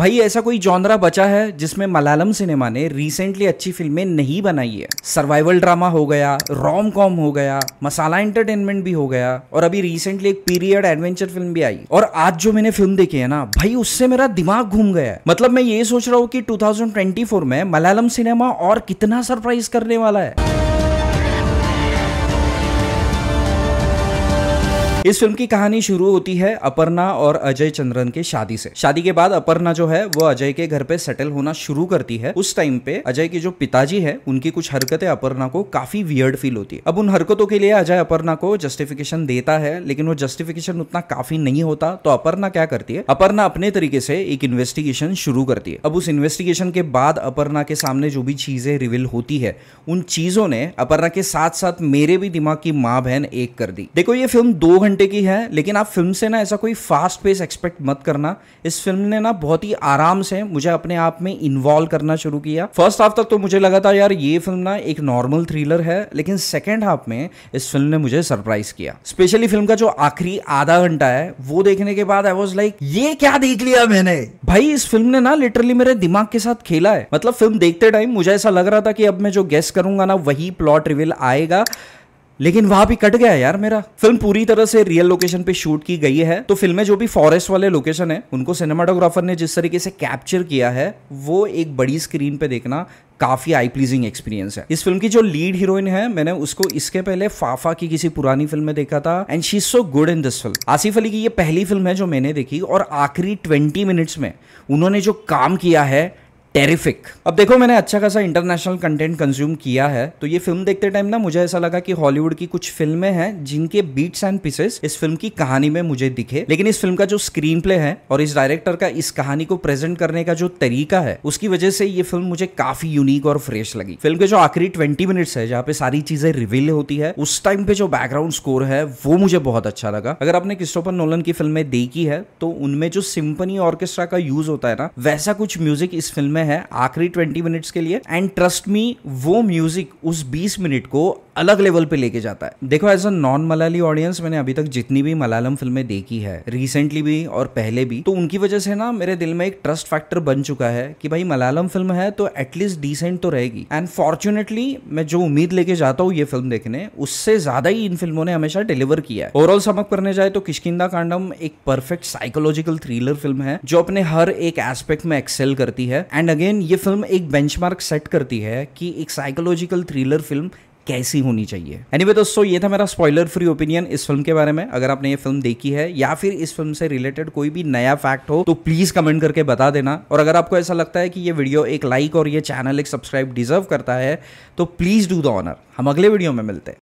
भाई ऐसा कोई जॉनरा बचा है जिसमें मलयालम सिनेमा ने रिसेंटली अच्छी फिल्में नहीं बनाई है सर्वाइवल ड्रामा हो गया रोम कॉम हो गया मसाला एंटरटेनमेंट भी हो गया और अभी रिसेंटली एक पीरियड एडवेंचर फिल्म भी आई और आज जो मैंने फिल्म देखी है ना भाई उससे मेरा दिमाग घूम गया है मतलब मैं ये सोच रहा हूँ कि 2024 में मलयालम सिनेमा और कितना सरप्राइज करने वाला है इस फिल्म की कहानी शुरू होती है अपर्णा और अजय चंद्रन के शादी से शादी के बाद अपर्णा जो है वो अजय के घर पे सेटल होना शुरू करती है उस टाइम पे अजय के जो पिताजी है उनकी कुछ हरकतें अपर्णा को काफी वियर्ड फील होती है अब उन हरकतों के लिए अजय अपर्णा को जस्टिफिकेशन देता है लेकिन वो जस्टिफिकेशन उतना काफी नहीं होता तो अपर्णा क्या करती है अपर्णा अपने तरीके से एक इन्वेस्टिगेशन शुरू करती है अब उस इन्वेस्टिगेशन के बाद अपर्णा के सामने जो भी चीजें रिविल होती है उन चीजों ने अपर्णा के साथ साथ मेरे भी दिमाग की माँ बहन एक कर दी देखो ये फिल्म दो घंटे घंटे की है लेकिन आप फिल्म से ना ऐसा कोई फास्ट पेस एक्सपेक्ट मत करना इस फिल्म ने ना बहुत ही आराम से मुझे अपने आप में इन्वॉल्व करना शुरू किया फर्स्ट हाफ तक तो मुझे लगा था यार ये फिल्म ना एक नॉर्मल थ्रिलर है लेकिन सेकेंड हाफ में इस फिल्म ने मुझे सरप्राइज किया स्पेशली फिल्म का जो आखिरी आधा घंटा है वो देखने के बाद आई वॉज लाइक ये क्या देख लिया मैंने भाई इस फिल्म ने ना लिटरली मेरे दिमाग के साथ खेला है मतलब फिल्म देखते टाइम मुझे ऐसा लग रहा था कि अब मैं जो गेस्ट करूंगा ना वही प्लॉट रिविल आएगा लेकिन वहां भी कट गया यार मेरा फिल्म पूरी तरह से रियल लोकेशन पे शूट की गई है तो फिल्म में जो भी फॉरेस्ट वाले लोकेशन है उनको सिनेमाटोग्राफर ने जिस तरीके से कैप्चर किया है वो एक बड़ी स्क्रीन पे देखना काफी आई प्लीजिंग एक्सपीरियंस है इस फिल्म की जो लीड हीरोइन है मैंने उसको इसके पहले फाफा की किसी पुरानी फिल्म में देखा था and she is so good in this film Asif Ali की ये पहली फिल्म है जो मैंने देखी और आखिरी ट्वेंटी मिनट्स में उन्होंने जो काम किया है टेरिफिक अब देखो मैंने अच्छा खासा इंटरनेशनल कंटेंट कंज्यूम किया है तो ये फिल्म देखते टाइम ना मुझे ऐसा लगा कि हॉलीवुड की कुछ फिल्में हैं जिनके बीट्स एंड पीसेस इस फिल्म की कहानी में मुझे दिखे लेकिन इस फिल्म का जो स्क्रीन प्ले है और इस डायरेक्टर का इस कहानी को प्रेजेंट करने का जो तरीका है उसकी वजह से ये फिल्म मुझे काफी यूनिक और फ्रेश लगी फिल्म के जो आखिरी ट्वेंटी मिनट्स है जहाँ पे सारी चीजें रिवील होती है उस टाइम पे जो बैकग्राउंड स्कोर है वो मुझे बहुत अच्छा लगा अगर आपने क्रिस्टोफर नोलन की फिल्में देखी है तो उनमें जो सिंपनी ऑर्केस्ट्रा का यूज होता है ना वैसा कुछ म्यूजिक इस फिल्म में में है आखिरी ट्वेंटी मिनट्स के लिए एंड ट्रस्ट मी वो म्यूजिक उस बीस मिनट को अलग लेवल पे लेके जाता है देखो as a non Malayali audience मैंने अभी तक जितनी भी मलयालम फिल्में देखी है रिसेंटली भी और पहले भी तो उनकी वजह से ना मेरे दिल में एक ट्रस्ट फैक्टर बन चुका है कि भाई मलयालम फिल्म है तो एटलीस्ट डिसेंट तो रहेगी एंड फॉर्चुनेटली मैं जो उम्मीद लेके जाता हूँ ये फिल्म देखने उससे ज्यादा ही इन फिल्मों ने हमेशा डिलीवर किया है ओवरऑल समक करने जाए तो किशकिंदा कांडम एक परफेक्ट साइकोलॉजिकल थ्रिलर फिल्म है जो अपने हर एक एस्पेक्ट में एक्सेल करती है एंड एंड अगेन ये फिल्म एक बेंचमार्क सेट करती है कि एक साइकोलॉजिकल थ्रिलर फिल्म कैसी होनी चाहिए एनीवे anyway, दोस्तों ये था मेरा स्पॉइलर फ्री ओपिनियन इस फिल्म के बारे में अगर आपने ये फिल्म देखी है या फिर इस फिल्म से रिलेटेड कोई भी नया फैक्ट हो तो प्लीज कमेंट करके बता देना और अगर आपको ऐसा लगता है कि ये वीडियो एक लाइक और ये चैनल एक सब्सक्राइब डिजर्व करता है तो प्लीज डू द ऑनर हम अगले वीडियो में मिलते हैं